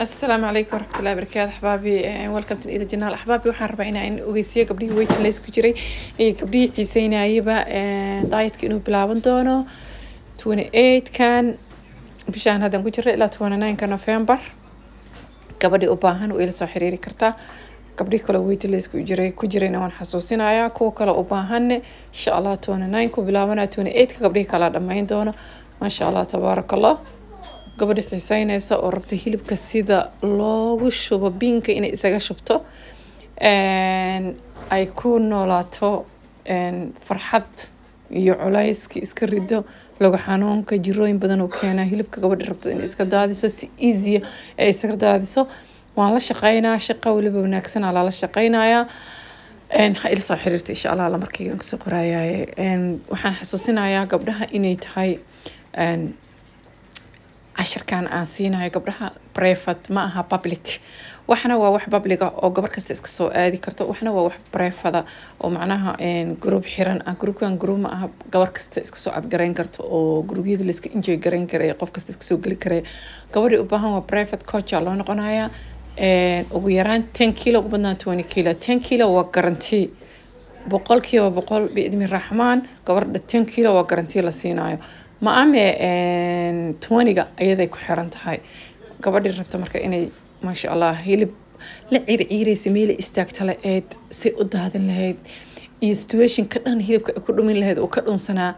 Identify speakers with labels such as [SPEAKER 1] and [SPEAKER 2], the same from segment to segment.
[SPEAKER 1] asalaamu calaykum waraxmatullahi barakaatu axbaabi eh, welcome to ila janaal axbaabi waxaan rabaa inaan ogeysiiyo gabdhihii weytlays ku jiray iyo gabdhihii xiiseynayaba eh, daayadka inuu bilaaban doono twenty eight kan bishaan haddan ku jirna ilaa twenty nine ka november gabadhii u baahan way la soo xiriiri kartaa gabdhihii kaleo weytlaysku jiray ku jirayna waan xasuusinayaa kuwa kale u baahanne insha allah twenty nine ku bilaabanaya twenty eight ka gabdhihii kalaa dhammayn doono allah gabadha xiiseyneysa oo rabta hilibka sida loogu shubo biinka inay isaga shubto ay ku noolaato farxad iyo culayskii iska rido lagu xanuunka jirooyin badan oo keena hilibka gabadha rabta inay iska daadiso si easya ee isaga daadiso waan la shaqeynaa shaqa weliba wanaagsanaa lala shaqeynayaa ha soo xiriirta insha allah lamarkaygan kusoo qoraayaye waxaan xasuusinayaa gabdhaha inay tahay cashirkan aan siinayo gabdhaha brefad ma aha public waxna waa wax babliga oo gabar kasta iska soo aadi karto waxna waa wax brefada oo macnaha groub xiran ah groubkan groub ma aha gabar kasta iska soo adgarayn karto oo gruubyada laiska enjoy garayn karay qof kasta iska soo geli karay gabadhii u baahan waa brevat coacha loo noqonayaa ugu yaraan ten kilo ugu badnaan twenty kilo ten kilo waa garantii boqolkiiba boqol biidmi raxmaan gabardha ten kilo waa garantii la siinayo ma ame twaniga ayaday ku xiran tahay gabadhii rabta marka inay maasha allah hilib la ciirciireysa meela istaagta la-eed say u daadin lahayd iyo situation ka dhan hilibka ay ku dhumin lahayd uu ka dhunsanaa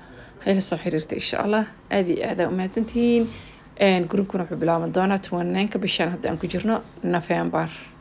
[SPEAKER 1] hayla soo xiriirtay insha allah aada iyo aadaa umahadsantihiin gruubkuna wuxuu bilaaban doonaa toban ninka bishaan hadda aan ku jirno novembar